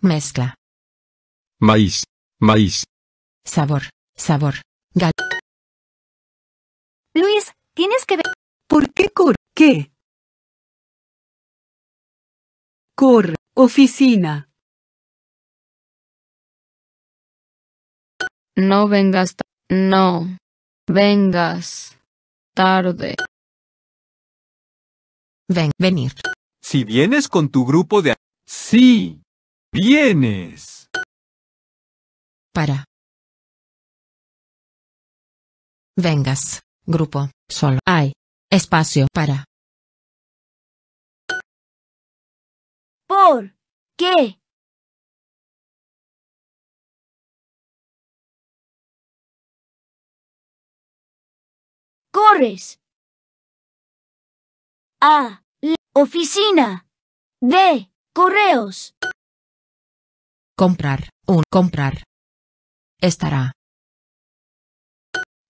Mezcla. Maíz, maíz. Sabor, sabor. Gal Luis, tienes que ver. ¿Por qué cor? ¿Qué? Cor, oficina. No vengas, no. Vengas. Tarde. Ven, venir. Si vienes con tu grupo de... Sí. Vienes. Para. Vengas, grupo, solo hay espacio para. ¿Por qué? Corres. A. La oficina. De. Correos. Comprar, un comprar. Estará.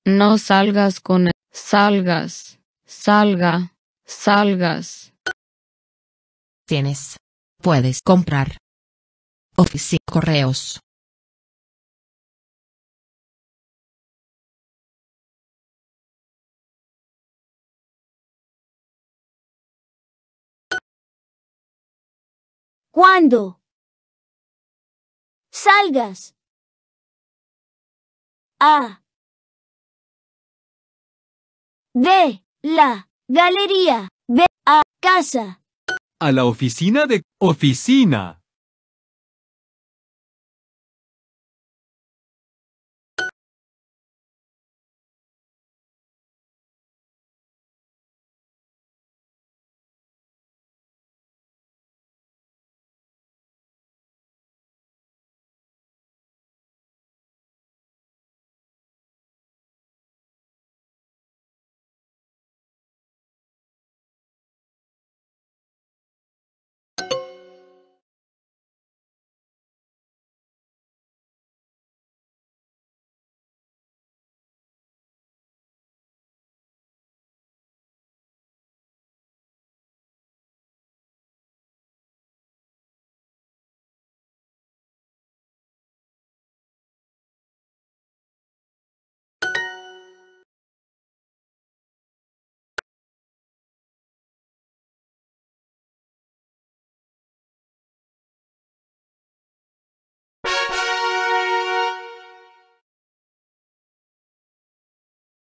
No salgas con salgas, salga, salgas. Tienes. Puedes comprar. Oficina correos. ¿Cuándo? Salgas. A. De la galería. Ve a casa. A la oficina de oficina.